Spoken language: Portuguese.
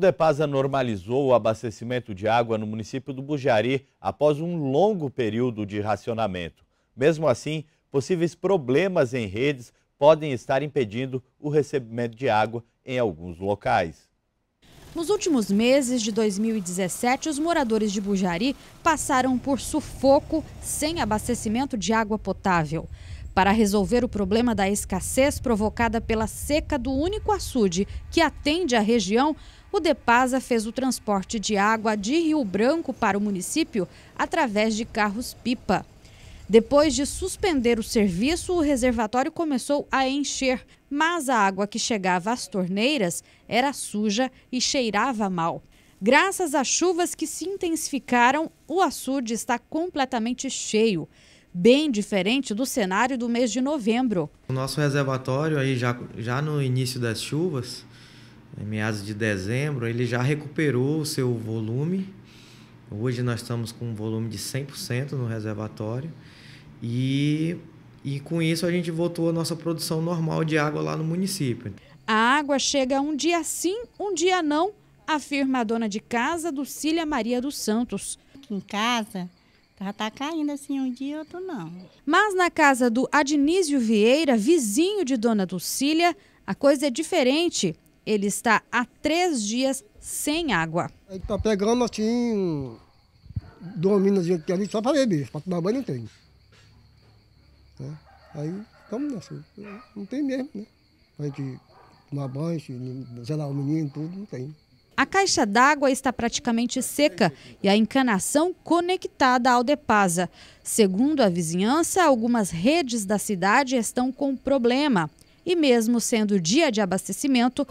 DEPASA normalizou o abastecimento de água no município do Bujari após um longo período de racionamento. Mesmo assim, possíveis problemas em redes podem estar impedindo o recebimento de água em alguns locais. Nos últimos meses de 2017, os moradores de Bujari passaram por sufoco sem abastecimento de água potável para resolver o problema da escassez provocada pela seca do único açude que atende a região, o Depasa fez o transporte de água de Rio Branco para o município através de carros-pipa. Depois de suspender o serviço, o reservatório começou a encher, mas a água que chegava às torneiras era suja e cheirava mal. Graças às chuvas que se intensificaram, o açude está completamente cheio bem diferente do cenário do mês de novembro. O nosso reservatório aí já, já no início das chuvas, em meados de dezembro, ele já recuperou o seu volume. Hoje nós estamos com um volume de 100% no reservatório e, e com isso a gente voltou a nossa produção normal de água lá no município. A água chega um dia sim, um dia não, afirma a dona de casa do Cília Maria dos Santos. Aqui em casa, já está caindo assim um dia, outro não. Mas na casa do Adnísio Vieira, vizinho de Dona Dulcília, a coisa é diferente. Ele está há três dias sem água. Ele está pegando assim, dormindo aqui ali, só para beber, para tomar banho não tem. Né? Aí estamos assim, não tem mesmo, né? Para a gente tomar banho, zelar o menino, tudo, não tem. A caixa d'água está praticamente seca e a encanação conectada ao Depasa. Segundo a vizinhança, algumas redes da cidade estão com problema. E mesmo sendo dia de abastecimento.